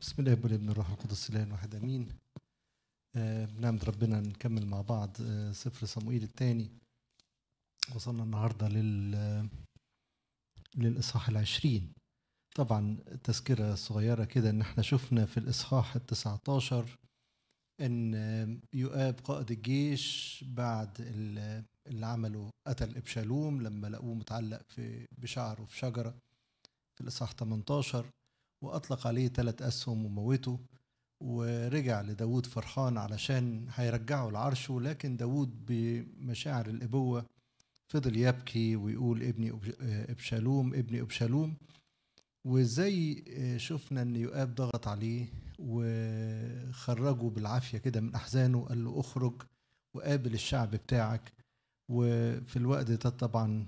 بسم الله والابن الروح القدس الاله الواحد امين آه بنعمد ربنا نكمل مع بعض آه سفر صموئيل الثاني وصلنا النهارده لل آه، للاصحاح العشرين طبعا تذكره صغيره كده ان احنا شفنا في الاصحاح ال 19 ان آه، يؤاب قائد الجيش بعد آه، اللي عمله قتل ابشالوم لما لقوه متعلق في بشعره في شجره في الاصحاح 18 وأطلق عليه ثلاث أسهم وموته ورجع لداود فرحان علشان هيرجعه لعرشه لكن داود بمشاعر الأبوة فضل يبكي ويقول ابني أبشالوم ابني أبشالوم وزي آه، شفنا ان يؤاب ضغط عليه وخرجه بالعافية كده من أحزانه قال له أخرج وقابل الشعب بتاعك وفي الوقت ده طبعا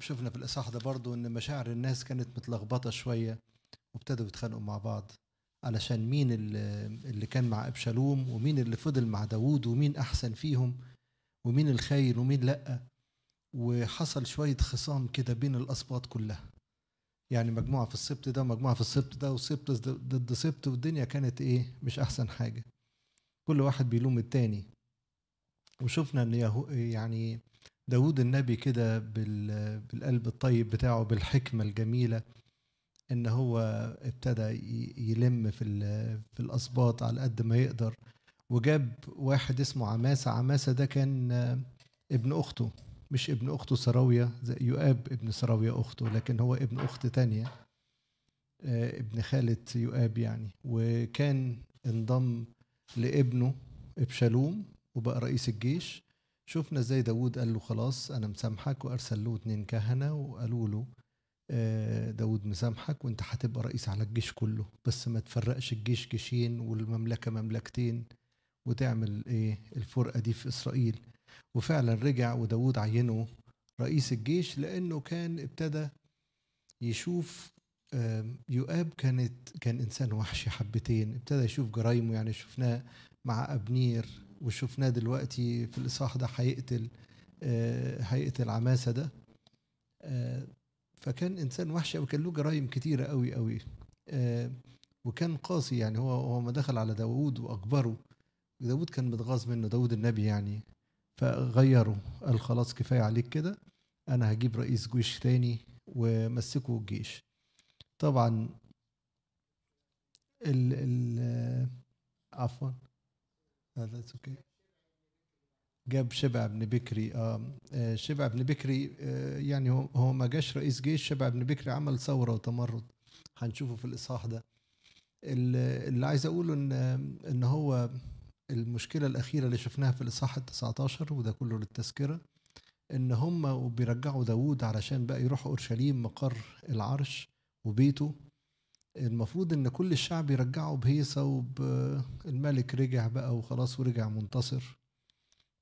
شفنا في الإصحاح ده برضه إن مشاعر الناس كانت متلخبطة شوية وابتدوا يتخانقوا مع بعض علشان مين اللي كان مع أبشالوم ومين اللي فضل مع داوود ومين أحسن فيهم ومين الخير ومين لأ وحصل شوية خصام كده بين الأسباط كلها يعني مجموعة في السبت ده ومجموعة في السبت ده وسبت ضد سبت والدنيا كانت إيه مش أحسن حاجة كل واحد بيلوم التاني وشفنا إن يعني داود النبي كده بالقلب الطيب بتاعه بالحكمة الجميلة ان هو ابتدى يلم في في الاسباط على قد ما يقدر وجاب واحد اسمه عماسة عماسة ده كان ابن اخته مش ابن اخته سراوية يؤاب ابن سراوية اخته لكن هو ابن اخت تانية آه، ابن خالة يؤاب يعني وكان انضم لابنه ابشالوم وبقى رئيس الجيش شفنا ازاي داود قال له خلاص انا مسامحك وارسل له اتنين كهنه وقالوا له آه، داود مسامحك وانت هتبقى رئيس على الجيش كله بس ما تفرقش الجيش جيشين والمملكه مملكتين وتعمل ايه الفرقه دي في اسرائيل وفعلا رجع وداود عينه رئيس الجيش لانه كان ابتدى يشوف يؤاب كانت كان انسان وحشي حبتين ابتدى يشوف جرايمه يعني شفناه مع ابنير وشفناه دلوقتي في الإصحاح ده هيقتل آه، هيقتل عماسة ده آه، فكان إنسان وحش أوي كان له جرايم كتيرة أوي أوي آه، وكان قاسي يعني هو هو ما دخل على داوود وأكبره داوود كان متغاظ منه داوود النبي يعني فغيره قال خلاص كفاية عليك كده أنا هجيب رئيس جيش تاني ومسكه الجيش طبعا ال ال عفوا ذاتس اوكي جاب شبع بن بكري آه, آه، شبع بن بكري آه، يعني هو ما جاش رئيس جيش شبع بن بكري عمل ثوره وتمرد هنشوفه في الاصحاح ده اللي عايز اقوله ان ان هو المشكله الاخيره اللي شفناها في الاصحاح ال 19 وده كله للتذكره ان هم وبيرجعوا داوود علشان بقى يروحوا اورشليم مقر العرش وبيته المفروض ان كل الشعب يرجعه بهيصه والملك رجع بقى وخلاص ورجع منتصر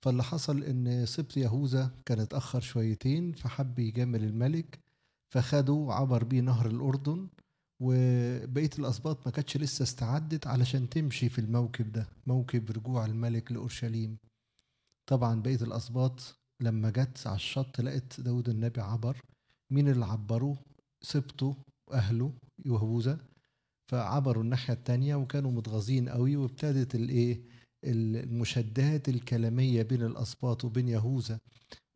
فاللي حصل ان سبط يهوذا كان اتاخر شويتين فحب يجامل الملك فخده عبر بيه نهر الاردن وبقيه الاسباط ما كانتش لسه استعدت علشان تمشي في الموكب ده موكب رجوع الملك لاورشليم طبعا بقيه الاسباط لما جت على الشط لقت داود النبي عبر مين اللي عبره سبته واهله يهوذا فعبروا الناحيه الثانيه وكانوا متغاظين قوي وابتدت الايه المشادات الكلاميه بين الاسباط وبين يهوذا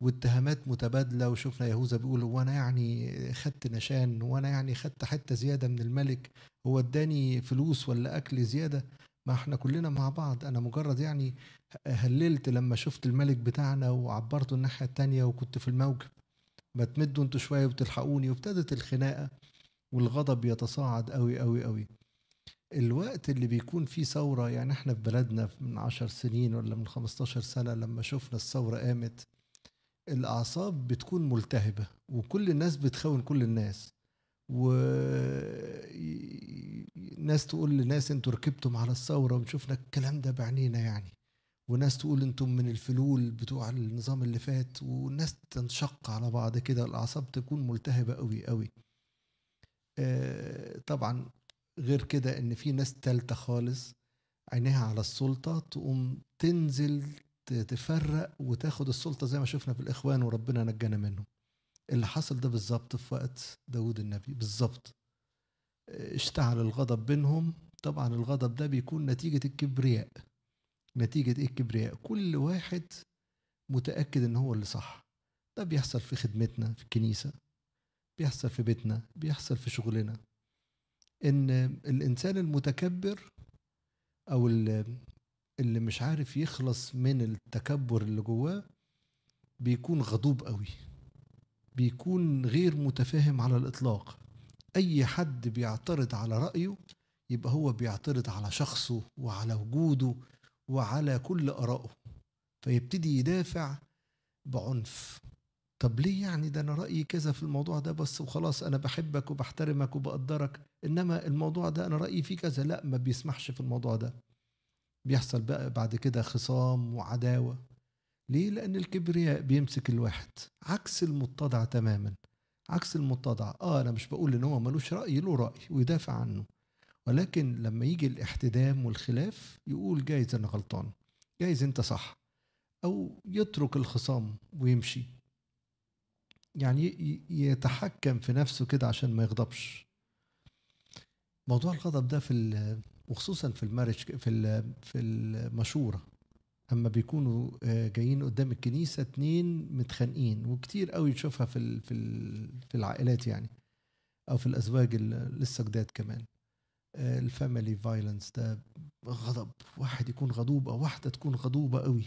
واتهامات متبادله وشفنا يهوذا بيقول هو انا يعني خدت نشان هو انا يعني خدت حته زياده من الملك هو اداني فلوس ولا اكل زياده ما احنا كلنا مع بعض انا مجرد يعني هللت لما شفت الملك بتاعنا وعبرته الناحيه التانية وكنت في الموكب ما تمدوا انتوا شويه وتلحقوني وابتدت الخناقه والغضب يتصاعد قوي قوي قوي الوقت اللي بيكون فيه ثورة يعني احنا في بلدنا من عشر سنين ولا من خمستاشر سنة لما شفنا الثورة قامت الأعصاب بتكون ملتهبة وكل الناس بتخون كل الناس و ناس تقول لناس انتوا ركبتم على الثورة وشفنا الكلام ده بعنينا يعني وناس تقول انتم من الفلول بتوع النظام اللي فات والناس تنشق على بعض كده الأعصاب تكون ملتهبة قوي قوي طبعا غير كده ان في ناس تالتة خالص عينيها على السلطة تقوم تنزل تفرق وتاخد السلطة زي ما شفنا في الإخوان وربنا نجانا منهم اللي حصل ده بالظبط في وقت داود النبي بالظبط اشتعل الغضب بينهم طبعا الغضب ده بيكون نتيجة الكبرياء نتيجة ايه الكبرياء كل واحد متأكد ان هو اللي صح ده بيحصل في خدمتنا في الكنيسة بيحصل في بيتنا بيحصل في شغلنا ان الانسان المتكبر او اللي مش عارف يخلص من التكبر اللي جواه بيكون غضوب قوي بيكون غير متفاهم على الاطلاق اي حد بيعترض على رايه يبقى هو بيعترض على شخصه وعلى وجوده وعلى كل ارائه فيبتدي يدافع بعنف طب ليه يعني ده انا رايي كذا في الموضوع ده بس وخلاص انا بحبك وبحترمك وبقدرك انما الموضوع ده انا رايي فيه كذا لا ما بيسمحش في الموضوع ده بيحصل بقى بعد كده خصام وعداوه ليه لان الكبرياء بيمسك الواحد عكس المتضع تماما عكس المتضع اه انا مش بقول ان هو ملوش راي له راي ويدافع عنه ولكن لما يجي الاحتدام والخلاف يقول جايز انا غلطان جايز انت صح او يترك الخصام ويمشي يعني يتحكم في نفسه كده عشان ما يغضبش موضوع الغضب ده في وخصوصا في المارج في في المشوره اما بيكونوا آه، جايين قدام الكنيسه اتنين متخانقين وكتير قوي تشوفها في في في العائلات يعني او في الازواج لسه جداد كمان آه، الفاميلي فايلنس ده غضب واحد يكون غضوب او واحده تكون غضوبه قوي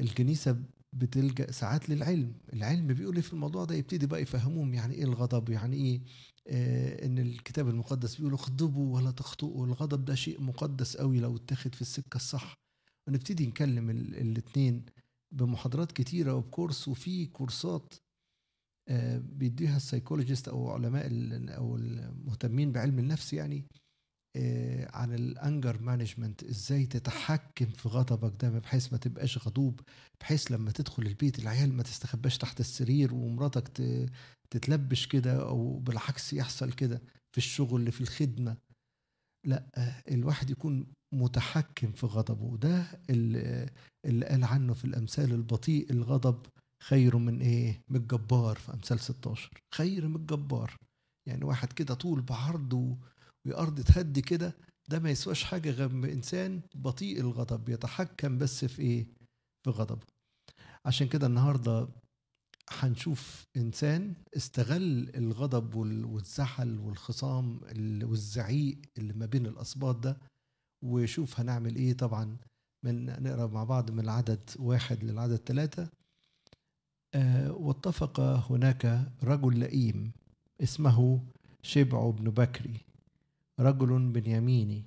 الكنيسه بتلجا ساعات للعلم العلم بيقول لي في الموضوع ده يبتدي بقى يفهموهم يعني ايه الغضب يعني ايه آه ان الكتاب المقدس بيقول اغضبوا ولا تخطئوا الغضب ده شيء مقدس قوي لو اتخذ في السكه الصح ونبتدي نكلم الاثنين بمحاضرات كتيره وبكورس وفي كورسات آه بيديها السايكولوجيست او علماء او المهتمين بعلم النفس يعني عن الانجر مانجمنت ازاي تتحكم في غضبك ده بحيث ما تبقاش غضوب بحيث لما تدخل البيت العيال ما تستخباش تحت السرير ومراتك تتلبش كده او بالعكس يحصل كده في الشغل في الخدمه لا آه، الواحد يكون متحكم في غضبه ده اللي قال عنه في الامثال البطيء الغضب خير من ايه من الجبار في امثال 16 خير من الجبار يعني واحد كده طول بعرضه وارض تهد كده ده ما يسواش حاجه غير انسان بطيء الغضب يتحكم بس في ايه في غضبه عشان كده النهارده هنشوف انسان استغل الغضب والزحل والخصام والزعيق اللي ما بين الاسباط ده وشوف هنعمل ايه طبعا من نقرا مع بعض من العدد واحد للعدد ثلاثة آه واتفق هناك رجل لئيم اسمه شبع بن بكري رجل بنياميني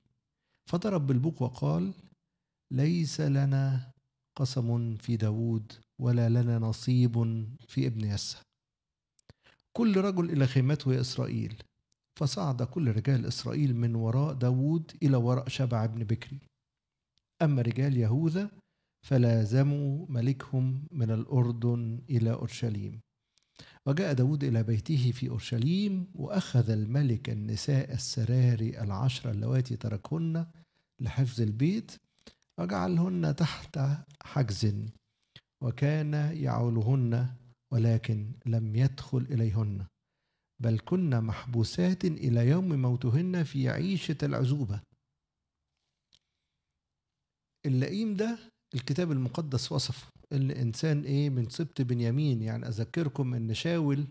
فضرب بالبوق وقال ليس لنا قسم في داود ولا لنا نصيب في ابن يسى كل رجل إلى خيمته يا إسرائيل فصعد كل رجال إسرائيل من وراء داود إلى وراء شبع بن بكري أما رجال يهوذا فلازموا ملكهم من الأردن إلى أورشليم وجاء داود إلى بيته في أورشليم وأخذ الملك النساء السراري العشر اللواتي تركهن لحفظ البيت وجعلهن تحت حجز وكان يعولهن ولكن لم يدخل إليهن بل كن محبوسات إلى يوم موتهن في عيشة العزوبة اللئيم ده الكتاب المقدس وصفه الانسان ايه من سبط بنيامين يعني اذكركم ان شاول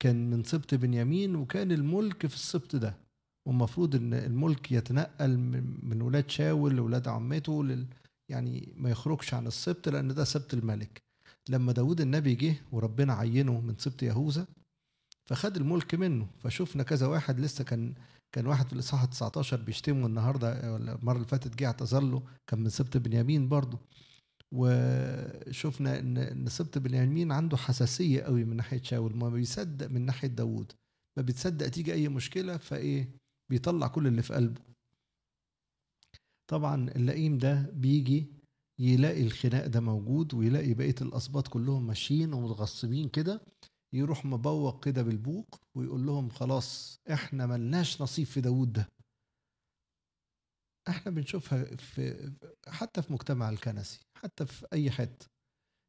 كان من سبط بنيامين وكان الملك في السبط ده والمفروض ان الملك يتنقل من ولاد شاول لولاد عمته لل يعني ما يخرجش عن السبط لان ده سبط الملك لما داود النبي جه وربنا عينه من سبط يهوذا فخد الملك منه فشفنا كذا واحد لسه كان كان واحد في الاصحاح 19 بيشتمه النهارده ولا المره اللي فاتت جه اعتذر له كان من سبط بنيامين برضه وشفنا ان سبط بن يمين عنده حساسيه قوي من ناحيه شاول ما بيصدق من ناحيه داوود ما بتصدق تيجي اي مشكله فايه بيطلع كل اللي في قلبه طبعا اللئيم ده بيجي يلاقي الخناق ده موجود ويلاقي بقيه الاسباط كلهم ماشيين ومتغصبين كده يروح مبوق كده بالبوق ويقول لهم خلاص احنا ملناش نصيب في داوود ده احنا بنشوفها في حتى في مجتمع الكنسي حتى في اي حته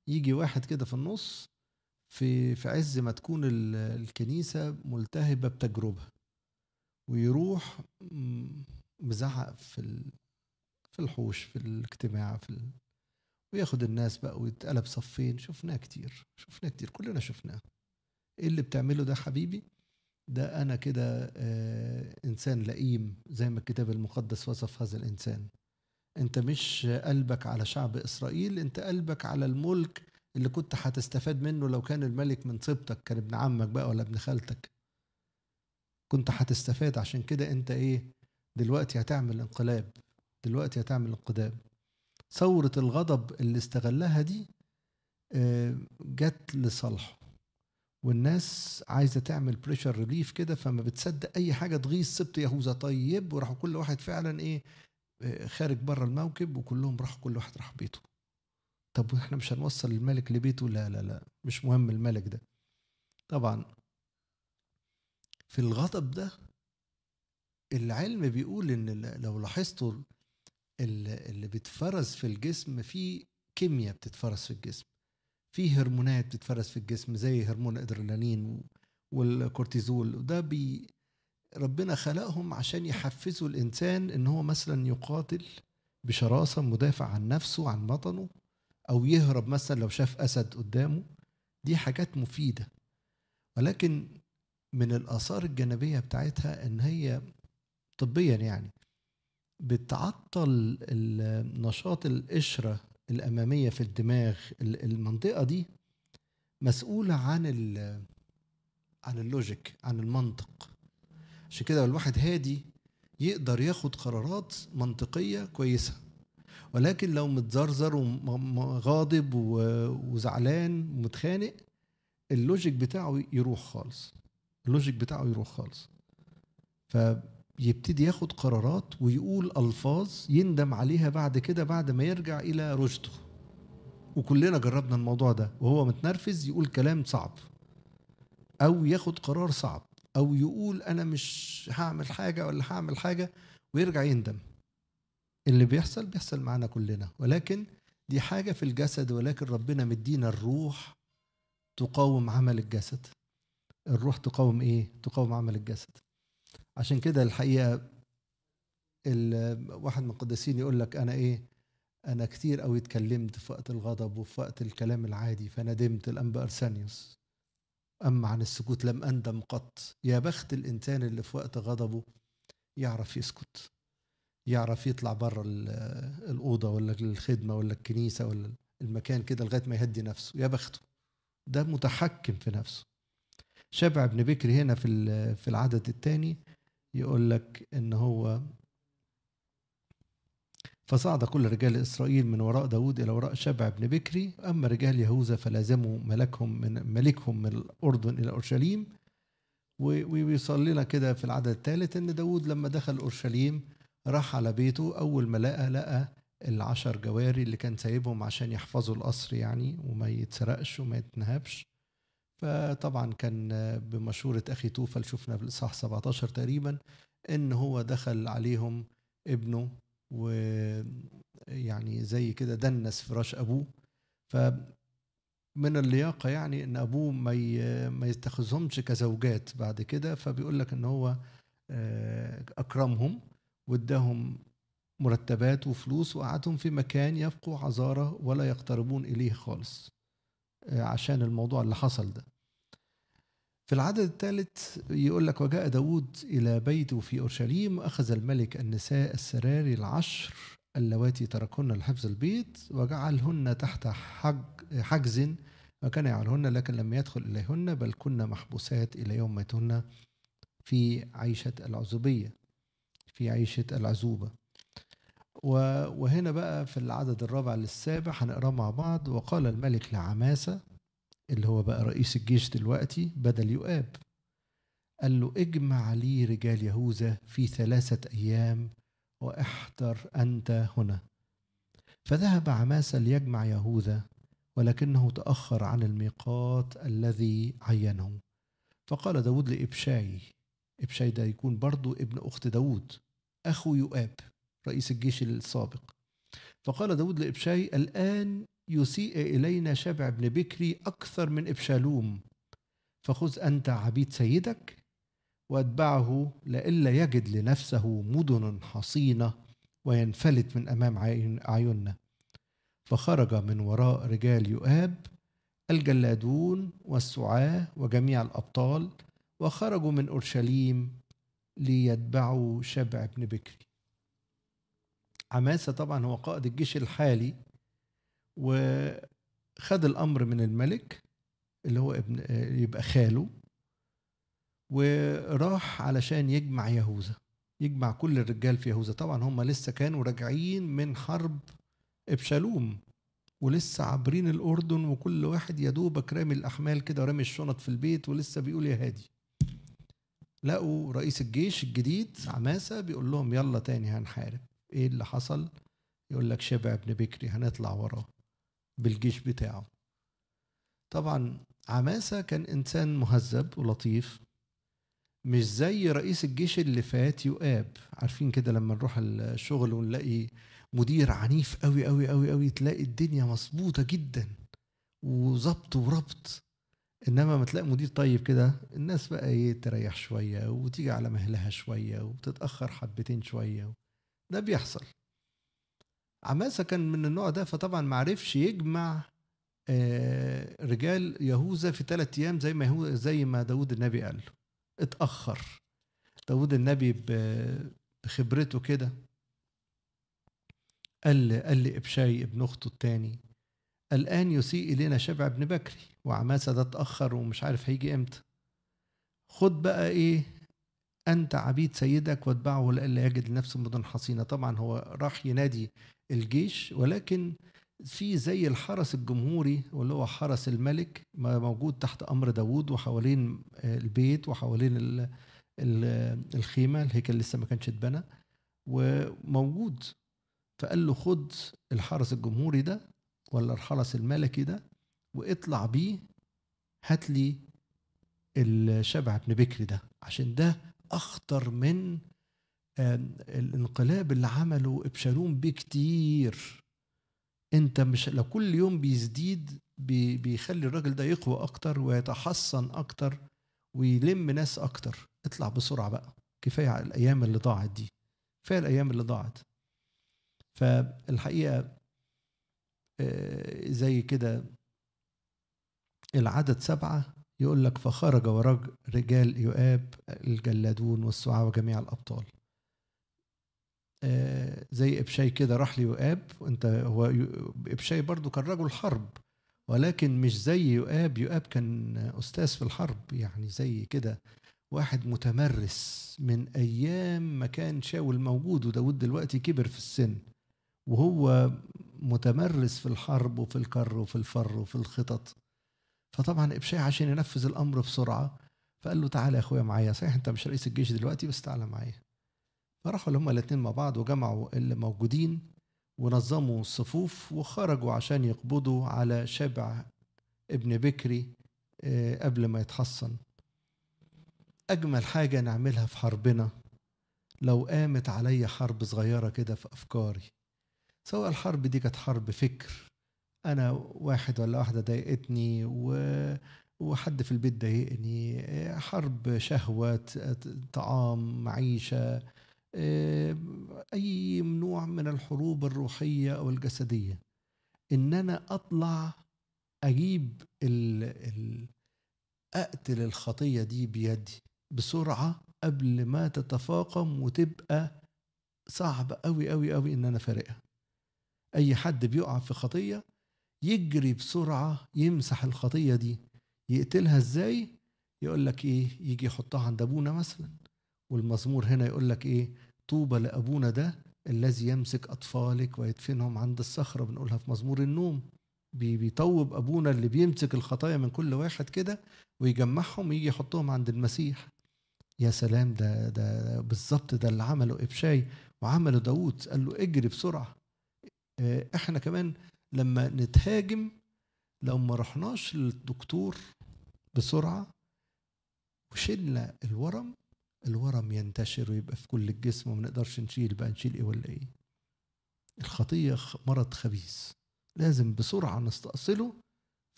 يجي واحد كده في النص في في عز ما تكون الكنيسه ملتهبه بتجربه ويروح مزعق في في الحوش في الاجتماع في ال... وياخد الناس بقى ويتقلب صفين شفناه كتير شفناه كتير كلنا شفناه ايه اللي بتعمله ده حبيبي ده انا كده آه، انسان لئيم زي ما الكتاب المقدس وصف هذا الانسان انت مش قلبك على شعب اسرائيل انت قلبك على الملك اللي كنت هتستفاد منه لو كان الملك من صبتك كان ابن عمك بقى ولا ابن خالتك كنت هتستفاد عشان كده انت ايه دلوقتي هتعمل انقلاب دلوقتي هتعمل انقلاب ثورة الغضب اللي استغلها دي آه، جت لصالحه والناس عايزه تعمل بريشر ريليف كده فما بتصدق اي حاجه تغيظ سبت يهوذا طيب وراحوا كل واحد فعلا ايه خارج بره الموكب وكلهم راحوا كل واحد راح بيته طب واحنا مش هنوصل الملك لبيته لا لا لا مش مهم الملك ده طبعا في الغضب ده العلم بيقول ان لو لاحظتوا اللي بيتفرز في الجسم في كيمياء بتتفرز في الجسم في هرمونات بتتفرز في الجسم زي هرمون الادرينالين والكورتيزول وده بي ربنا خلقهم عشان يحفزوا الانسان ان هو مثلا يقاتل بشراسه مدافع عن نفسه عن وطنه او يهرب مثلا لو شاف اسد قدامه دي حاجات مفيده ولكن من الاثار الجانبيه بتاعتها ان هي طبيا يعني بتعطل نشاط القشره الاماميه في الدماغ المنطقه دي مسؤوله عن عن اللوجيك عن المنطق عشان كده الواحد هادي يقدر ياخد قرارات منطقيه كويسه ولكن لو متزرزر وغاضب وزعلان ومتخانق اللوجيك بتاعه يروح خالص اللوجيك بتاعه يروح خالص فيبتدي ياخد قرارات ويقول الفاظ يندم عليها بعد كده بعد ما يرجع الى رشده وكلنا جربنا الموضوع ده وهو متنرفز يقول كلام صعب او ياخد قرار صعب او يقول انا مش هعمل حاجه ولا هعمل حاجه ويرجع يندم اللي بيحصل بيحصل معانا كلنا ولكن دي حاجه في الجسد ولكن ربنا مدينا الروح تقاوم عمل الجسد الروح تقاوم ايه تقاوم عمل الجسد عشان كده الحقيقه واحد من القديسين يقول لك انا ايه انا كتير قوي اتكلمت في وقت الغضب وفي وقت الكلام العادي فندمت الانبا ارسانيوس أما عن السكوت لم أندم قط يا بخت الإنسان اللي في وقت غضبه يعرف يسكت يعرف يطلع بره الأوضة ولا الخدمة ولا الكنيسة ولا المكان كده لغاية ما يهدي نفسه يا بخته ده متحكم في نفسه شبع بن بكر هنا في في العدد الثاني يقول لك ان هو فصعد كل رجال إسرائيل من وراء داود إلى وراء شبع بن بكري أما رجال يهوذا فلازموا ملكهم من ملكهم من الأردن إلى أورشليم ويصل لنا كده في العدد الثالث إن داود لما دخل أورشليم راح على بيته أول ما لقى لقى العشر جواري اللي كان سايبهم عشان يحفظوا القصر يعني وما يتسرقش وما يتنهبش فطبعا كان بمشورة أخي توفل شفنا في الإصحاح 17 تقريبا إن هو دخل عليهم ابنه ويعني زي كده دنس فراش ابوه ف من اللياقه يعني ان ابوه ما ما يتخذهمش كزوجات بعد كده فبيقول لك ان هو آه، اكرمهم واداهم مرتبات وفلوس وقعدهم في مكان يبقوا عذاره ولا يقتربون اليه خالص آه، عشان الموضوع اللي حصل ده في العدد الثالث يقول لك وجاء داود إلى بيته في أورشليم وأخذ الملك النساء السراري العشر اللواتي تركن لحفظ البيت وجعلهن تحت حج حجز وكان يعلهن لكن لم يدخل إليهن بل كن محبوسات إلى يوم ماتهن في عيشة العزوبية في عيشة العزوبة وهنا بقى في العدد الرابع للسابع هنقراه مع بعض وقال الملك لعماسة اللي هو بقى رئيس الجيش دلوقتي بدل يؤاب قال له اجمع لي رجال يهوذا في ثلاثة أيام واحتر أنت هنا فذهب عماسة ليجمع يهوذا ولكنه تأخر عن الميقات الذي عينه فقال داود لإبشاي إبشاي ده يكون برضو ابن أخت داود أخو يؤاب رئيس الجيش السابق فقال داود لإبشاي الآن يسيء إلينا شبع بن بكري أكثر من إبشالوم فخذ أنت عبيد سيدك وأتبعه لئلا يجد لنفسه مدن حصينة وينفلت من أمام عيوننا فخرج من وراء رجال يؤاب الجلادون والسعاة وجميع الأبطال وخرجوا من أورشليم ليتبعوا شبع بن بكري عماسة طبعا هو قائد الجيش الحالي وخد الامر من الملك اللي هو ابن يبقى خاله وراح علشان يجمع يهوذا يجمع كل الرجال في يهوذا طبعا هم لسه كانوا راجعين من حرب ابشالوم ولسه عابرين الاردن وكل واحد يا دوبك رامي الاحمال كده ورامي الشنط في البيت ولسه بيقول يا هادي لقوا رئيس الجيش الجديد عماسه بيقول لهم يلا تاني هنحارب ايه اللي حصل يقول لك شبع ابن بكري هنطلع وراه بالجيش بتاعه طبعا عماسة كان إنسان مهذب ولطيف مش زي رئيس الجيش اللي فات يؤاب عارفين كده لما نروح الشغل ونلاقي مدير عنيف قوي قوي قوي قوي تلاقي الدنيا مظبوطة جدا وظبط وربط انما ما تلاقي مدير طيب كده الناس بقى ايه تريح شويه وتيجي على مهلها شويه وتتاخر حبتين شويه ده بيحصل عماسة كان من النوع ده فطبعا ما عرفش يجمع آه، رجال يهوذا في ثلاث أيام زي ما هو زي ما داود النبي قال له اتأخر داود النبي بخبرته كده قال قال لابشاي ابن اخته الثاني الان يسيء الينا شبع بن بكري وعماسه ده اتاخر ومش عارف هيجي امتى خد بقى ايه انت عبيد سيدك واتبعه لئلا يجد لنفسه مدن حصينه طبعا هو راح ينادي الجيش ولكن في زي الحرس الجمهوري واللي هو حرس الملك موجود تحت امر داوود وحوالين البيت وحوالين الخيمه الهيكل لسه ما كانش اتبنى وموجود فقال له خد الحرس الجمهوري ده ولا الحرس الملكي ده واطلع بيه هات لي الشبع ابن بكري ده عشان ده اخطر من الانقلاب اللي عمله ابشالوم بيه كتير انت مش لو كل يوم بيزديد بيخلي الراجل ده يقوى اكتر ويتحصن اكتر ويلم ناس اكتر اطلع بسرعه بقى كفايه على الايام اللي ضاعت دي كفايه الايام اللي ضاعت فالحقيقه آه، زي كده العدد سبعة يقول لك فخرج ورج رجال يؤاب الجلادون والسعاة وجميع الأبطال آه، زي ابشاي كده راح ليؤاب انت هو ابشاي برضو كان رجل حرب ولكن مش زي يؤاب يؤاب كان استاذ في الحرب يعني زي كده واحد متمرس من ايام ما كان شاول موجود وداود دلوقتي كبر في السن وهو متمرس في الحرب وفي الكر وفي الفر وفي الخطط فطبعا ابشاي عشان ينفذ الامر بسرعه فقال له تعالى يا اخويا معايا صحيح انت مش رئيس الجيش دلوقتي بس تعالى معايا فراحوا هما الاتنين مع بعض وجمعوا اللي موجودين ونظموا الصفوف وخرجوا عشان يقبضوا على شبع ابن بكري آه، قبل ما يتحصن أجمل حاجة نعملها في حربنا لو قامت علي حرب صغيرة كده في أفكاري سواء الحرب دي كانت حرب فكر أنا واحد ولا واحدة ضايقتني و... وحد في البيت ضايقني آه، حرب شهوة طعام معيشة آه، أي نوع من الحروب الروحية أو الجسدية إن أنا أطلع أجيب الـ الـ أقتل الخطية دي بيدي بسرعة قبل ما تتفاقم وتبقى صعب أوي أوي أوي إن أنا فارقها أي حد بيقع في خطية يجري بسرعة يمسح الخطية دي يقتلها إزاي يقول لك إيه يجي يحطها عند أبونا مثلا والمزمور هنا يقول لك ايه طوبى لابونا ده الذي يمسك اطفالك ويدفنهم عند الصخره بنقولها في مزمور النوم بيطوب ابونا اللي بيمسك الخطايا من كل واحد كده ويجمعهم يجي يحطهم عند المسيح يا سلام ده ده بالظبط ده اللي عمله ابشاي وعمله داوود قال له اجري بسرعه آه، احنا كمان لما نتهاجم لو ما رحناش للدكتور بسرعه وشلنا الورم الورم ينتشر ويبقى في كل الجسم وما نقدرش نشيل بقى نشيل ايه ولا ايه الخطية مرض خبيث لازم بسرعة نستأصله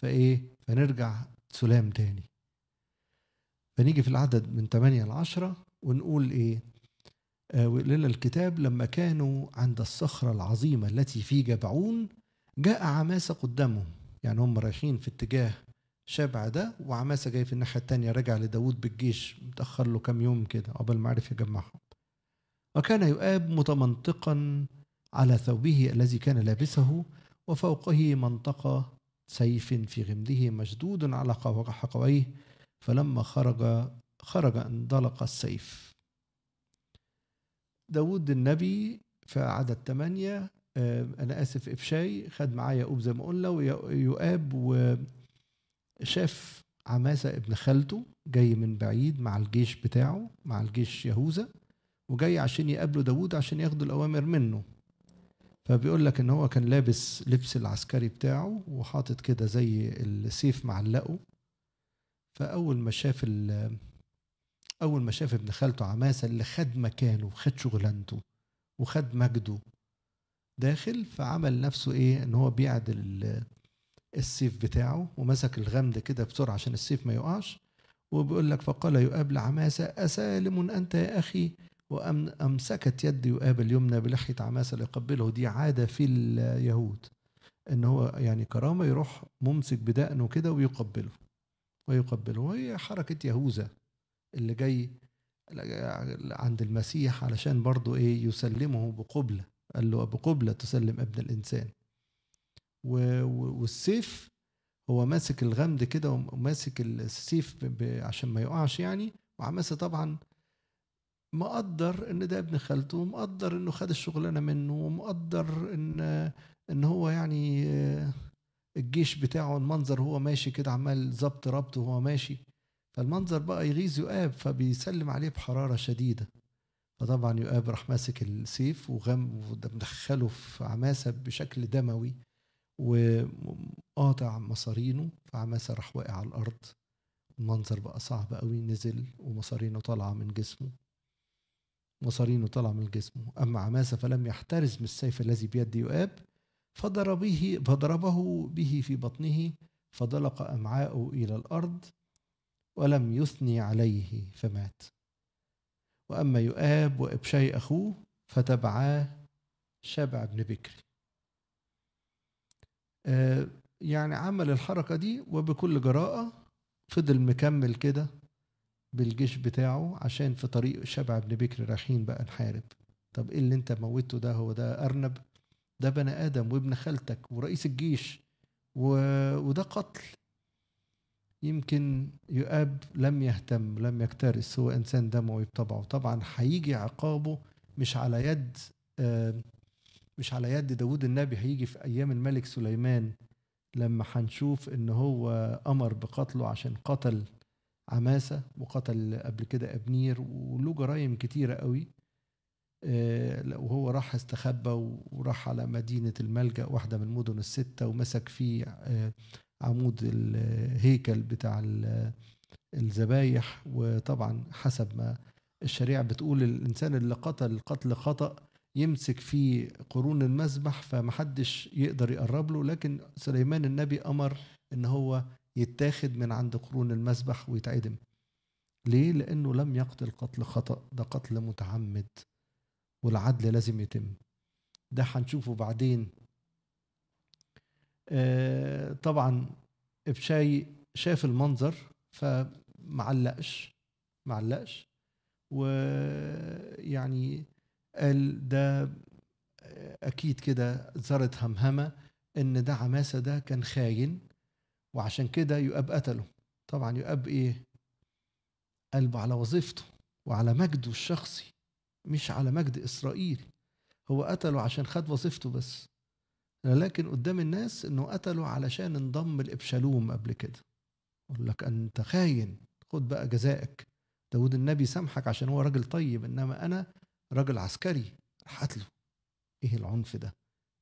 فايه فنرجع سلام تاني فنيجي في العدد من 8 ل 10 ونقول ايه آه لنا الكتاب لما كانوا عند الصخرة العظيمة التي في جبعون جاء عماسة قدامهم يعني هم رايحين في اتجاه شاب ده وعماسة جاي في الناحية الثانيه رجع لداود بالجيش متأخر له كام يوم كده قبل ما عرف يجمعهم وكان يؤاب متمنطقا على ثوبه الذي كان لابسه وفوقه منطقة سيف في غمده مشدود على حقويه فلما خرج خرج انطلق السيف داود النبي في عدد ثمانية آه، أنا آسف إفشاي خد معايا أوب زي ما قلنا ويؤاب و شاف عماسة ابن خالته جاي من بعيد مع الجيش بتاعه مع الجيش يهوذا وجاي عشان يقابلوا داوود عشان ياخدوا الأوامر منه فبيقول لك ان هو كان لابس لبس العسكري بتاعه وحاطط كده زي السيف معلقه فاول ما شاف اول ما شاف ابن خالته عماسه اللي خد مكانه وخد شغلانته وخد مجده داخل فعمل نفسه ايه ان هو بيعدل السيف بتاعه ومسك الغمد كده بسرعة عشان السيف ما يقعش وبيقول لك فقال يؤاب لعماسة أسالم أنت يا أخي وأمسكت يد يؤاب اليمنى بلحية عماسة ليقبله دي عادة في اليهود إن هو يعني كرامة يروح ممسك بدقنه كده ويقبله ويقبله وهي حركة يهوذا اللي جاي عند المسيح علشان برضه إيه يسلمه بقبلة قال له بقبلة تسلم ابن الإنسان والسيف هو ماسك الغمد كده وماسك السيف عشان ما يقعش يعني وعماسه طبعا مقدر ان ده ابن خالته ومقدر انه خد الشغلانه منه ومقدر ان ان هو يعني آه، الجيش بتاعه المنظر هو ماشي كده عمال ظبط ربطه وهو ماشي فالمنظر بقى يغيظ يؤاب فبيسلم عليه بحراره شديده فطبعا يؤاب راح ماسك السيف وغم مدخله في عماسه بشكل دموي وقاطع مصارينه فعماسة راح واقع على الأرض المنظر بقى صعب قوي نزل ومصارينه طالعة من جسمه مصارينه طالعة من جسمه أما عماسة فلم يحترز من السيف الذي بيد يؤاب فضربه, فضربه به في بطنه فضلق أمعاؤه إلى الأرض ولم يثني عليه فمات وأما يؤاب وإبشي أخوه فتبعاه شبع بن بكري آه، يعني عمل الحركة دي وبكل جراءة فضل مكمل كده بالجيش بتاعه عشان في طريق شبع بن بكر رايحين بقى نحارب طب ايه اللي انت موته ده هو ده ارنب ده بني ادم وابن خالتك ورئيس الجيش و... وده قتل يمكن يؤاب لم يهتم لم يكترث هو انسان دموي بطبعه طبعا هيجي عقابه مش على يد آه، مش على يد داود النبي هيجي في أيام الملك سليمان لما هنشوف إن هو أمر بقتله عشان قتل عماسة وقتل قبل كده أبنير وله جرايم كتيرة قوي آه، وهو راح استخبى وراح على مدينة الملجأ واحدة من المدن الستة ومسك فيه آه، عمود الهيكل بتاع الذبايح وطبعا حسب ما الشريعة بتقول الإنسان اللي قتل قتل خطأ يمسك في قرون المسبح فمحدش يقدر يقرب له لكن سليمان النبي امر ان هو يتاخد من عند قرون المسبح ويتعدم ليه لانه لم يقتل قتل خطا ده قتل متعمد والعدل لازم يتم ده هنشوفه بعدين آه طبعا ابشاي شاف المنظر فمعلقش معلقش ويعني قال ده اكيد كده ظهرت همهمه ان ده عماسه ده كان خاين وعشان كده يؤاب قتله طبعا يؤاب ايه قلبه على وظيفته وعلى مجده الشخصي مش على مجد اسرائيل هو قتله عشان خد وظيفته بس لكن قدام الناس انه قتله علشان انضم لابشالوم قبل كده يقول لك انت خاين خد بقى جزائك داود النبي سامحك عشان هو راجل طيب انما انا راجل عسكري راح قتله ايه العنف ده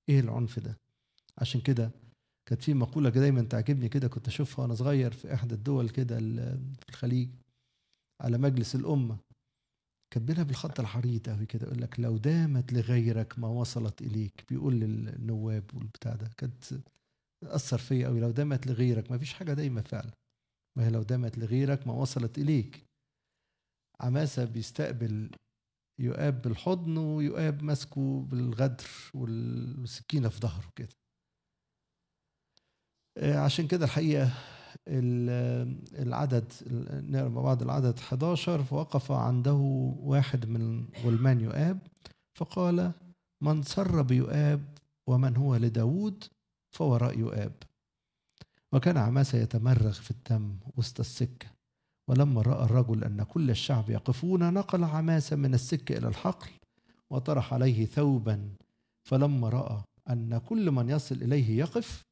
ايه العنف ده عشان كده كانت في مقوله كده دايما تعجبني كده كنت اشوفها وانا صغير في احدى الدول كده في الخليج على مجلس الامه كاتبينها بالخط الحريض قوي كده يقول لك لو دامت لغيرك ما وصلت اليك بيقول للنواب والبتاع ده كانت اثر فيا قوي لو دامت لغيرك ما فيش حاجه دايمه فعلا ما هي لو دامت لغيرك ما وصلت اليك عماسه بيستقبل يؤاب بالحضن ويؤاب ماسكه بالغدر والسكينه في ظهره كده آه، عشان كده الحقيقه العدد نقرا مع بعض العدد 11 فوقف عنده واحد من غلمان يؤاب فقال من سر بيؤاب ومن هو لداود فوراء يؤاب وكان عماسة يتمرغ في الدم وسط السكة ولما راى الرجل ان كل الشعب يقفون نقل عماسه من السك الى الحقل وطرح عليه ثوبا فلما راى ان كل من يصل اليه يقف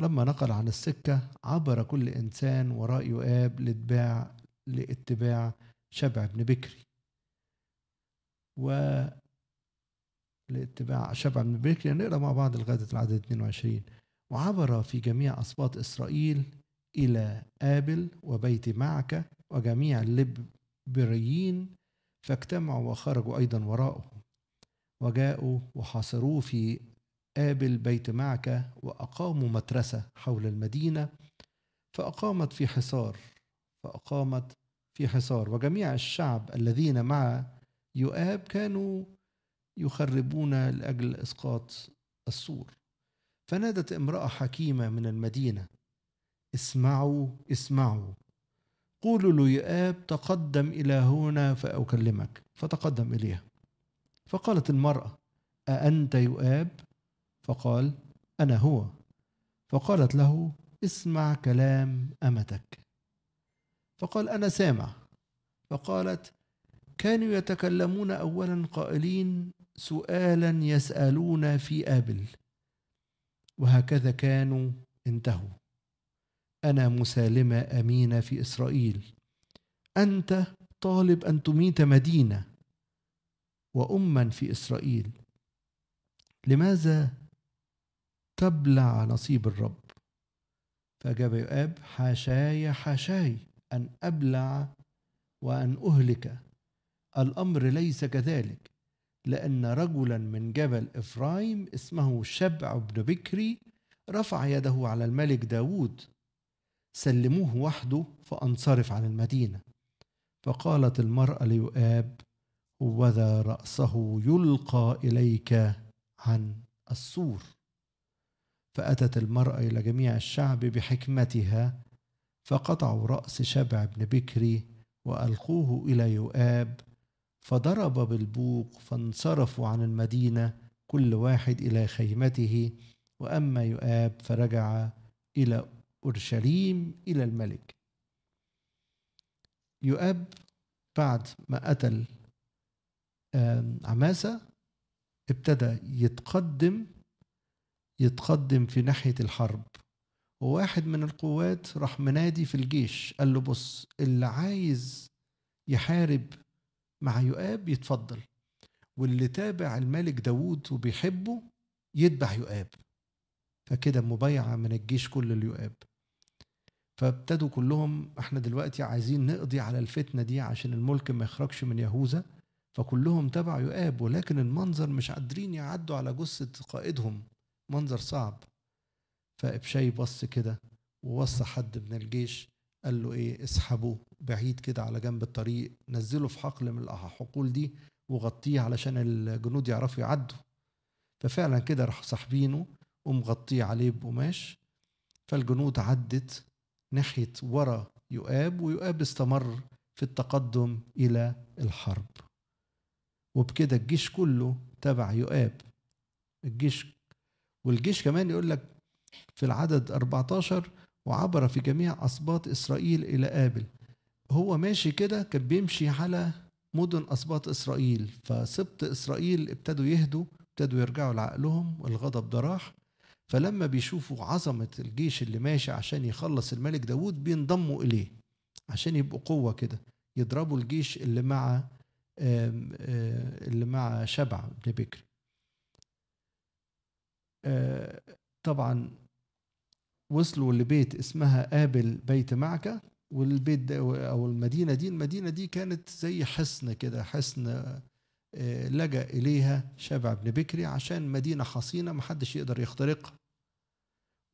لما نقل عن السكه عبر كل انسان وراء يؤاب لاتباع لاتباع شبع بن بكري و لاتباع شبع بن بكري يعني نقرا مع بعض لغايه العدد 22 وعبر في جميع اسباط اسرائيل إلى آبل وبيت معك وجميع اللبريين فاجتمعوا وخرجوا أيضا وراءه وجاءوا وحاصروه في آبل بيت معك وأقاموا مدرسة حول المدينة فأقامت في حصار فأقامت في حصار وجميع الشعب الذين مع يؤاب كانوا يخربون لأجل إسقاط السور فنادت امرأة حكيمة من المدينة اسمعوا اسمعوا قولوا ليؤاب تقدم إلى هنا فأكلمك فتقدم إليها فقالت المرأة أأنت يؤاب فقال أنا هو فقالت له اسمع كلام أمتك فقال أنا سامع فقالت كانوا يتكلمون أولا قائلين سؤالا يسألون في آبل وهكذا كانوا انتهوا انا مسالمه امينه في اسرائيل انت طالب ان تميت مدينه واما في اسرائيل لماذا تبلع نصيب الرب فاجاب يؤاب حاشاي حاشاي ان ابلع وان اهلك الامر ليس كذلك لأن رجلا من جبل إفرايم اسمه شبع بن بكري رفع يده على الملك داود سلموه وحده فانصرف عن المدينه فقالت المراه ليؤاب وذا راسه يلقى اليك عن السور فاتت المراه الى جميع الشعب بحكمتها فقطعوا راس شبع بن بكري والقوه الى يؤاب فضرب بالبوق فانصرفوا عن المدينه كل واحد الى خيمته واما يؤاب فرجع الى أورشليم إلى الملك يؤاب بعد ما قتل عماسة ابتدى يتقدم يتقدم في ناحية الحرب وواحد من القوات راح منادي في الجيش قال له بص اللي عايز يحارب مع يؤاب يتفضل واللي تابع الملك داوود وبيحبه يذبح يؤاب فكده مبايعة من الجيش كله ليؤاب فابتدوا كلهم احنا دلوقتي عايزين نقضي على الفتنه دي عشان الملك ما يخرجش من يهوذا فكلهم تبعوا يؤاب ولكن المنظر مش قادرين يعدوا على جثه قائدهم منظر صعب فابشاي بص كده ووصى حد من الجيش قال له ايه اسحبه بعيد كده على جنب الطريق نزله في حقل من الحقول دي وغطيه علشان الجنود يعرفوا يعدوا ففعلا كده راحوا ساحبينه ومغطيه عليه بقماش فالجنود عدت ناحيه ورا يؤاب ويؤاب استمر في التقدم الى الحرب وبكده الجيش كله تبع يؤاب الجيش والجيش كمان يقول لك في العدد 14 وعبر في جميع أسباط إسرائيل إلى آبل هو ماشي كده كان بيمشي على مدن أسباط إسرائيل فسبط إسرائيل ابتدوا يهدوا ابتدوا يرجعوا لعقلهم والغضب ده راح فلما بيشوفوا عظمة الجيش اللي ماشي عشان يخلص الملك داود بينضموا إليه عشان يبقوا قوة كده يضربوا الجيش اللي مع آه، اللي مع شبع بن بكر آه، طبعا وصلوا لبيت اسمها آبل بيت معكة والبيت ده أو المدينة دي المدينة دي كانت زي حصن كده حصن آه، لجأ إليها شبع بن بكري عشان مدينة حصينة محدش يقدر يخترقها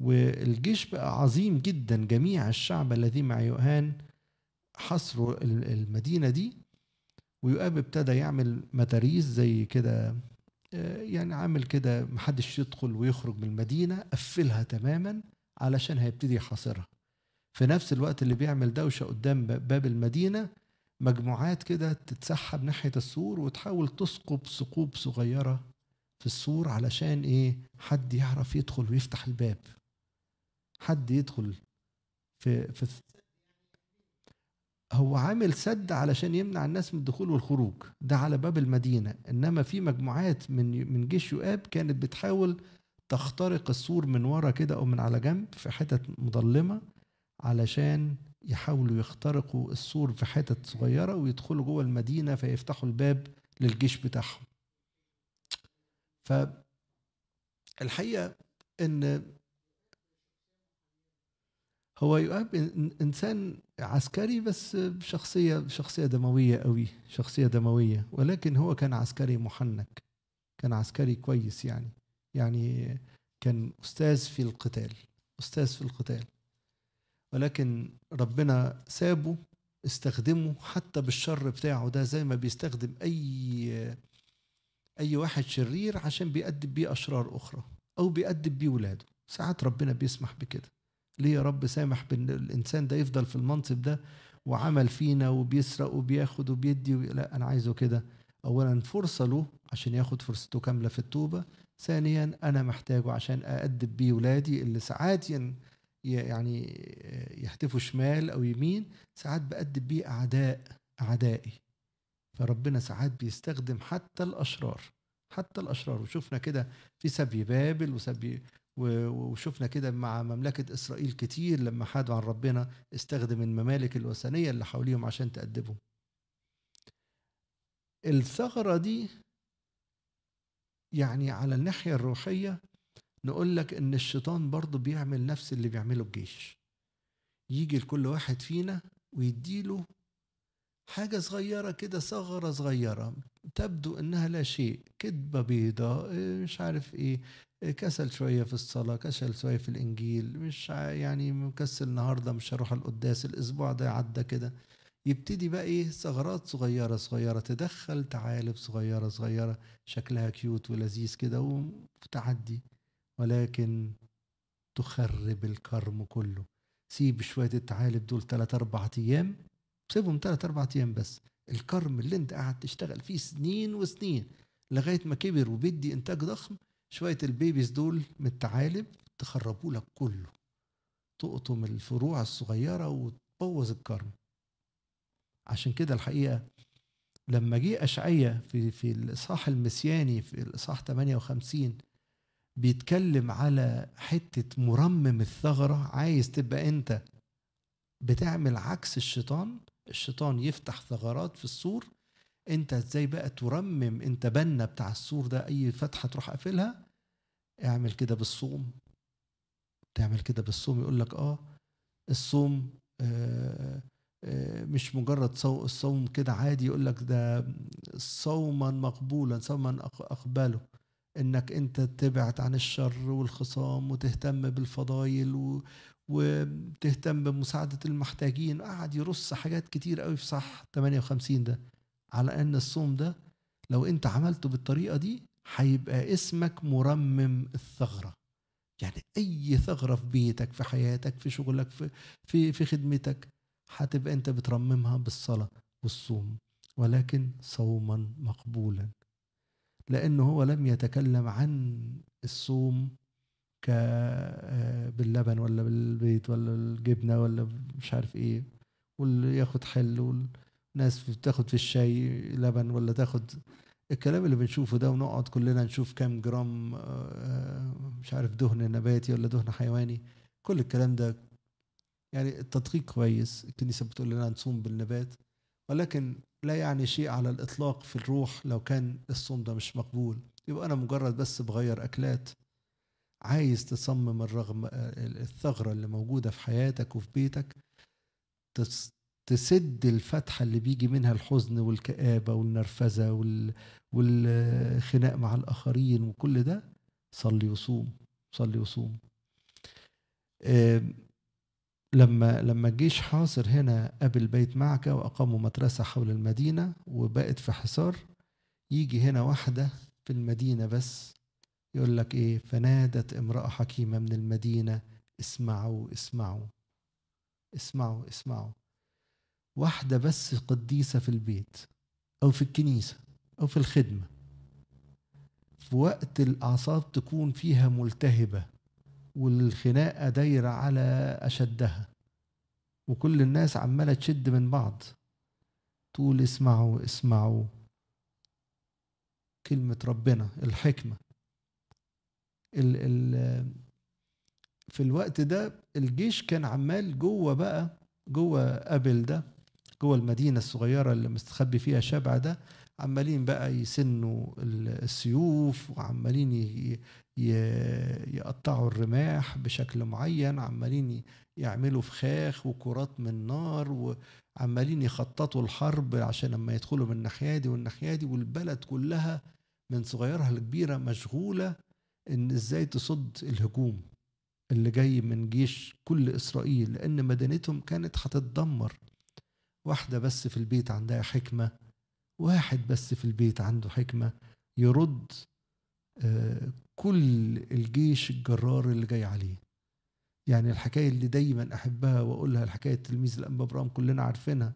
والجيش بقى عظيم جدا جميع الشعب الذي مع يوهان حصروا المدينة دي ويؤاب ابتدى يعمل متاريس زي كده آه، يعني عامل كده محدش يدخل ويخرج من المدينة قفلها تماما علشان هيبتدي يحاصرها في نفس الوقت اللي بيعمل دوشة قدام باب المدينة مجموعات كده تتسحب ناحية السور وتحاول تسقب ثقوب صغيرة في السور علشان ايه حد يعرف يدخل ويفتح الباب حد يدخل في في هو عامل سد علشان يمنع الناس من الدخول والخروج ده على باب المدينه انما في مجموعات من من جيش يؤاب كانت بتحاول تخترق السور من ورا كده او من على جنب في حتت مظلمه علشان يحاولوا يخترقوا السور في حتت صغيره ويدخلوا جوه المدينه فيفتحوا الباب للجيش بتاعهم ف الحقيقه ان هو يؤاب انسان عسكري بس بشخصيه شخصيه دمويه قوي شخصيه دمويه ولكن هو كان عسكري محنك كان عسكري كويس يعني يعني كان استاذ في القتال استاذ في القتال ولكن ربنا سابه استخدمه حتى بالشر بتاعه ده زي ما بيستخدم اي اي واحد شرير عشان بيأدب بيه اشرار اخرى او بيأدب بيه ولاده ساعات ربنا بيسمح بكده ليه يا رب سامح بان الانسان ده يفضل في المنصب ده وعمل فينا وبيسرق وبياخد وبيدي وبي... لا انا عايزه كده اولا فرصه له عشان ياخد فرصته كامله في التوبه ثانيا انا محتاجه عشان اادب بيه ولادي اللي ساعات يعني يهتفوا شمال او يمين ساعات بادب بيه اعداء اعدائي فربنا ساعات بيستخدم حتى الاشرار حتى الاشرار وشفنا كده في سبي بابل وسبي وشفنا كده مع مملكة إسرائيل كتير لما حادوا عن ربنا استخدم الممالك الوثنية اللي حواليهم عشان تأدبهم الثغرة دي يعني على الناحية الروحية نقول لك إن الشيطان برضه بيعمل نفس اللي بيعمله الجيش يجي لكل واحد فينا ويديله حاجة صغيرة كده ثغرة صغيرة تبدو إنها لا شيء كذبة بيضاء آه، مش عارف إيه آه، كسل شوية في الصلاة كسل شوية في الإنجيل مش يعني مكسل النهاردة مش هروح القداس الأسبوع ده عدى كده يبتدي بقى إيه ثغرات صغيرة صغيرة تدخل تعالب صغيرة صغيرة شكلها كيوت ولذيذ كده وتعدي ولكن تخرب الكرم كله سيب شوية التعالب دول 3 أربع أيام سيبهم ثلاث اربع ايام بس الكرم اللي انت قاعد تشتغل فيه سنين وسنين لغايه ما كبر وبيدي انتاج ضخم شويه البيبيز دول من الثعالب تخربوا لك كله تقطم الفروع الصغيره وتبوظ الكرم عشان كده الحقيقه لما جه اشعيا في في الاصحاح المسياني في الاصحاح 58 بيتكلم على حته مرمم الثغره عايز تبقى انت بتعمل عكس الشيطان الشيطان يفتح ثغرات في السور انت ازاي بقى ترمم انت بنا بتاع السور ده اي فتحه تروح قافلها اعمل كده بالصوم تعمل كده بالصوم يقول لك اه الصوم آه آه مش مجرد الصوم كده عادي يقول لك ده صوما مقبولا صوما اقباله انك انت تبعد عن الشر والخصام وتهتم بالفضايل و... وتهتم بمساعدة المحتاجين قعد يرص حاجات كتير قوي في صح 58 ده على ان الصوم ده لو انت عملته بالطريقة دي هيبقى اسمك مرمم الثغرة يعني اي ثغرة في بيتك في حياتك في شغلك في, في, في خدمتك هتبقى انت بترممها بالصلاة والصوم ولكن صوما مقبولا لأنه هو لم يتكلم عن الصوم آه، باللبن ولا بالبيت ولا بالجبنة ولا مش عارف إيه واللي ياخد حل والناس بتاخد في الشاي لبن ولا تاخد الكلام اللي بنشوفه ده ونقعد كلنا نشوف كام جرام آه، آه، مش عارف دهن نباتي ولا دهن حيواني كل الكلام ده يعني التدقيق كويس الكنيسه بتقول لنا نصوم بالنبات ولكن لا يعني شيء على الإطلاق في الروح لو كان الصوم ده مش مقبول يبقى أنا مجرد بس بغير أكلات عايز تصمم الرغم الثغرة اللي موجودة في حياتك وفي بيتك تسد الفتحة اللي بيجي منها الحزن والكآبة والنرفزة والخناق مع الآخرين وكل ده صلي وصوم صلي وصوم لما لما الجيش حاصر هنا قبل بيت معكة وأقاموا مدرسة حول المدينة وبقت في حصار يجي هنا واحدة في المدينة بس يقول لك إيه فنادت امرأة حكيمة من المدينة اسمعوا اسمعوا اسمعوا اسمعوا واحدة بس قديسة في البيت أو في الكنيسة أو في الخدمة في وقت الأعصاب تكون فيها ملتهبة والخناقه دايره على اشدها وكل الناس عماله تشد من بعض تقول اسمعوا اسمعوا كلمه ربنا الحكمه ال ال في الوقت ده الجيش كان عمال جوه بقى جوه ابل ده جوه المدينه الصغيره اللي مستخبي فيها شبع ده عمالين بقى يسنوا السيوف وعمالين يقطعوا الرماح بشكل معين عمالين يعملوا فخاخ وكرات من نار وعمالين يخططوا الحرب عشان لما يدخلوا من الناحيه دي والناحيه دي والبلد كلها من صغيرها لكبيره مشغوله ان ازاي تصد الهجوم اللي جاي من جيش كل اسرائيل لان مدينتهم كانت هتتدمر واحدة بس في البيت عندها حكمة واحد بس في البيت عنده حكمة يرد آه، كل الجيش الجرار اللي جاي عليه يعني الحكاية اللي دايما أحبها وأقولها الحكاية التلميذ الأنبا إبراهيم كلنا عارفينها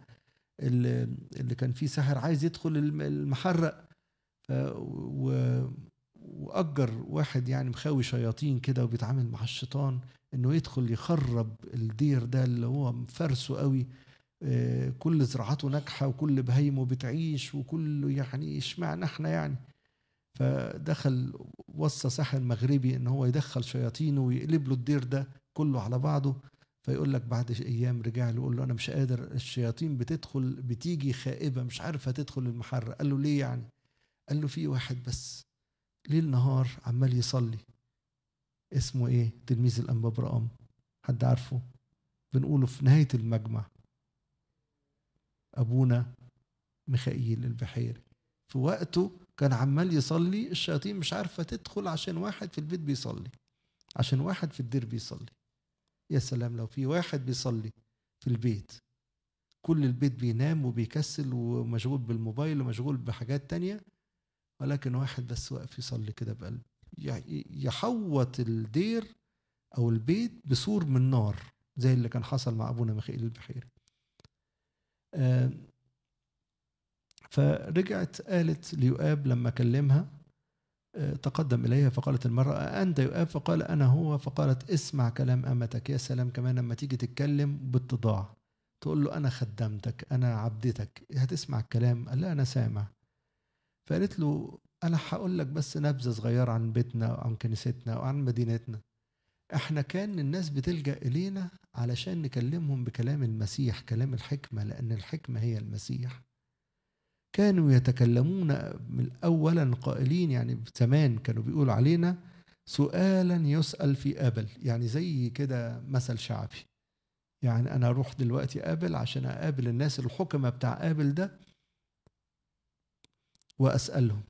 اللي, اللي كان فيه ساحر عايز يدخل المحرق و واجر واحد يعني مخاوي شياطين كده وبيتعامل مع الشيطان انه يدخل يخرب الدير ده اللي هو مفرسه قوي آه، كل زراعته ناجحه وكل بهايمه بتعيش وكله يعني اشمعنى احنا يعني فدخل وصى ساحر مغربي ان هو يدخل شياطينه ويقلب له الدير ده كله على بعضه فيقول لك بعد ايام رجع له يقول له انا مش قادر الشياطين بتدخل بتيجي خائبه مش عارفه تدخل المحرة قال له ليه يعني قال له في واحد بس ليل نهار عمال يصلي اسمه ايه تلميذ الانبا برام حد عارفه بنقوله في نهايه المجمع أبونا ميخائيل البحيري في وقته كان عمال يصلي الشياطين مش عارفة تدخل عشان واحد في البيت بيصلي عشان واحد في الدير بيصلي يا سلام لو في واحد بيصلي في البيت كل البيت بينام وبيكسل ومشغول بالموبايل ومشغول بحاجات تانية ولكن واحد بس واقف يصلي كده بقلب يحوط الدير أو البيت بسور من نار زي اللي كان حصل مع أبونا ميخائيل البحيري فرجعت قالت ليؤاب لما كلمها آه، تقدم إليها فقالت المرأة أنت يؤاب فقال أنا هو فقالت اسمع كلام أمتك يا سلام كمان لما تيجي تتكلم بالتضاع تقول له أنا خدمتك أنا عبدتك هتسمع الكلام قال لا أنا سامع فقالت له أنا هقول لك بس نبذة صغيرة عن بيتنا وعن كنيستنا وعن مدينتنا احنا كان الناس بتلجا الينا علشان نكلمهم بكلام المسيح كلام الحكمه لان الحكمه هي المسيح كانوا يتكلمون من اولا قائلين يعني زمان كانوا بيقولوا علينا سؤالا يسال في ابل يعني زي كده مثل شعبي يعني انا اروح دلوقتي ابل عشان اقابل الناس الحكمه بتاع ابل ده واسالهم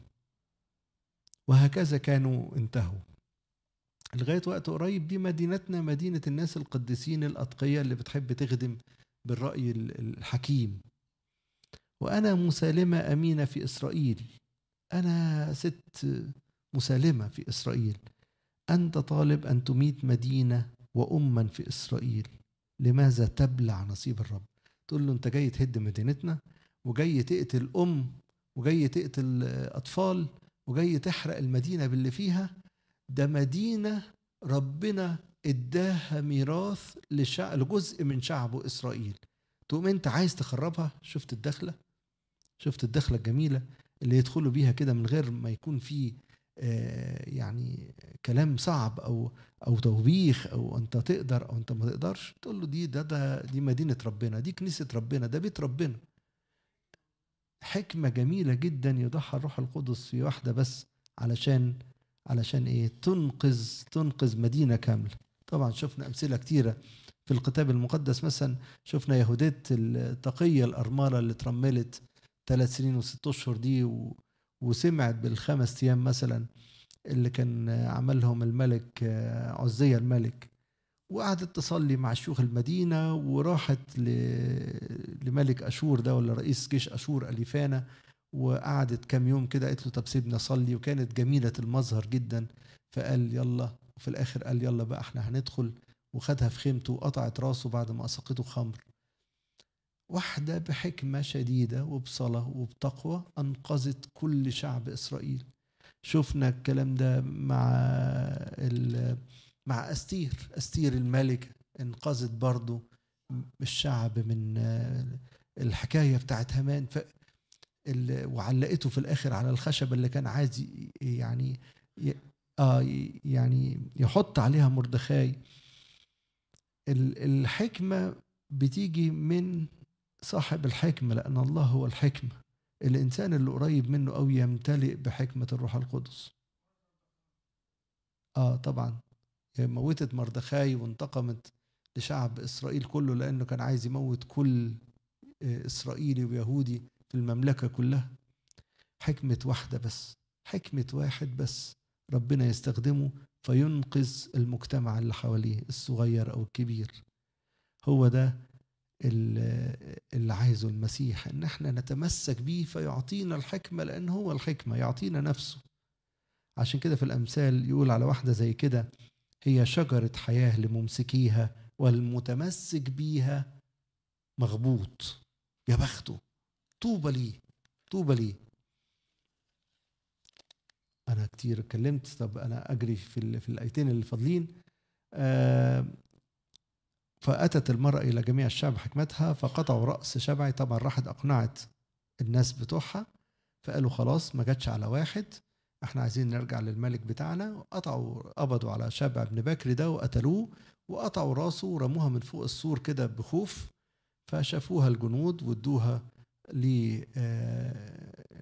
وهكذا كانوا انتهوا لغايه وقت قريب دي مدينتنا مدينه الناس القديسين الاتقياء اللي بتحب تخدم بالراي الحكيم وانا مسالمه امينه في اسرائيل انا ست مسالمه في اسرائيل انت طالب ان تميت مدينه وأما في إسرائيل لماذا تبلع نصيب الرب تقول له أنت جاي تهد مدينتنا وجاي تقتل أم وجاي تقتل أطفال وجاي تحرق المدينة باللي فيها ده مدينة ربنا اداها ميراث لشع... لجزء من شعبه إسرائيل تقوم أنت عايز تخربها شفت الدخلة شفت الدخلة الجميلة اللي يدخلوا بيها كده من غير ما يكون في آه، يعني كلام صعب او او توبيخ او انت تقدر او انت ما تقدرش تقول له دي ده ده دي مدينه ربنا دي كنيسه ربنا ده بيت ربنا حكمه جميله جدا يضحى الروح القدس في واحده بس علشان علشان ايه تنقذ تنقذ مدينه كامله طبعا شفنا امثله كتيره في الكتاب المقدس مثلا شفنا يهودية التقية الأرملة اللي اترملت ثلاث سنين وست أشهر دي و... وسمعت بالخمس أيام مثلا اللي كان عملهم الملك عزية الملك وقعدت تصلي مع شيوخ المدينة وراحت ل... لملك أشور ده ولا رئيس جيش أشور أليفانا وقعدت كام يوم كده قالت له طب سيبنا صلي وكانت جميله المظهر جدا فقال يلا وفي الاخر قال يلا بقى احنا هندخل وخدها في خيمته وقطعت راسه بعد ما اسقته خمر واحده بحكمه شديده وبصلاه وبتقوى انقذت كل شعب اسرائيل شفنا الكلام ده مع مع استير استير الملكه انقذت برضه الشعب من الحكايه بتاعت هامان اللي وعلقته في الاخر على الخشب اللي كان عايز يعني اه يعني يحط عليها مردخاي الحكمه بتيجي من صاحب الحكمه لان الله هو الحكمه الانسان اللي قريب منه قوي يمتلئ بحكمه الروح القدس اه طبعا موتت مردخاي وانتقمت لشعب اسرائيل كله لانه كان عايز يموت كل آه، اسرائيلي ويهودي في المملكة كلها حكمة واحدة بس حكمة واحد بس ربنا يستخدمه فينقذ المجتمع اللي حواليه الصغير أو الكبير هو ده اللي عايزه المسيح ان احنا نتمسك بيه فيعطينا الحكمة لان هو الحكمة يعطينا نفسه عشان كده في الامثال يقول على واحدة زي كده هي شجرة حياة لممسكيها والمتمسك بيها مغبوط يا بخته طوبى لي طوبى لي انا كتير اتكلمت طب انا اجري في في الايتين اللي فاضلين آه فاتت المراه الى جميع الشعب حكمتها فقطعوا راس شبعي طبعا راحت اقنعت الناس بتوعها فقالوا خلاص ما جاتش على واحد احنا عايزين نرجع للملك بتاعنا وقطعوا قبضوا على شبع بن بكر ده وقتلوه وقطعوا راسه ورموها من فوق السور كده بخوف فشافوها الجنود وادوها لرئيس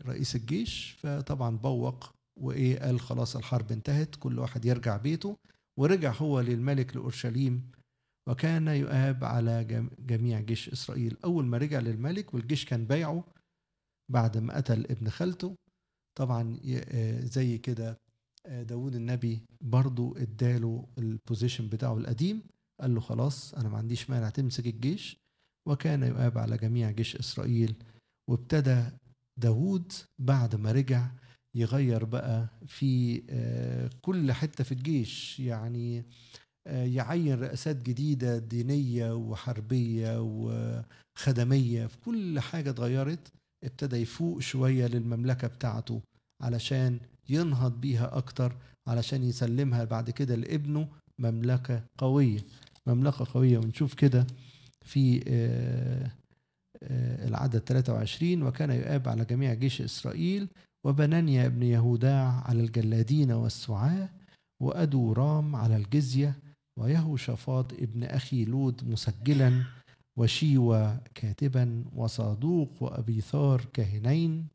آه، الجيش فطبعا بوق وايه قال خلاص الحرب انتهت كل واحد يرجع بيته ورجع هو للملك لاورشليم وكان يؤاب على جميع جيش اسرائيل اول ما رجع للملك والجيش كان بايعه بعد ما قتل ابن خالته طبعا آه، زي كده آه، داود النبي برضو اداله البوزيشن بتاعه القديم قال له خلاص انا ما عنديش مانع تمسك الجيش وكان يؤاب على جميع جيش اسرائيل وابتدى داوود بعد ما رجع يغير بقى في آه، كل حته في الجيش يعني آه، يعين رئاسات جديده دينيه وحربيه وخدميه في كل حاجه اتغيرت ابتدى يفوق شويه للمملكه بتاعته علشان ينهض بيها اكتر علشان يسلمها بعد كده لابنه مملكه قويه مملكه قويه ونشوف كده في آه، آه، العدد 23 وكان يؤاب على جميع جيش إسرائيل وبنانيا ابن يهوداع على الجلادين والسعاة وأدو رام على الجزية شفاط ابن أخي لود مسجلا وشيوى كاتبا وصادوق وأبيثار كاهنين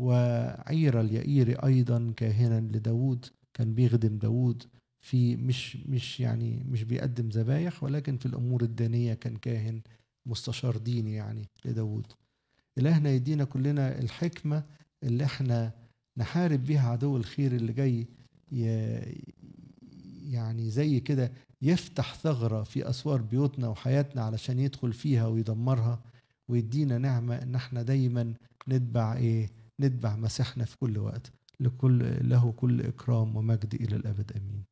وعير اليئير أيضا كاهنا لداود كان بيخدم داود في مش مش يعني مش بيقدم ذبايح ولكن في الأمور الدينية كان كاهن مستشار ديني يعني لداود إلهنا يدينا كلنا الحكمة اللي احنا نحارب بيها عدو الخير اللي جاي يعني زي كده يفتح ثغرة في أسوار بيوتنا وحياتنا علشان يدخل فيها ويدمرها ويدينا نعمة إن احنا دايما نتبع إيه نتبع مسيحنا في كل وقت لكل له كل إكرام ومجد إلى الأبد آمين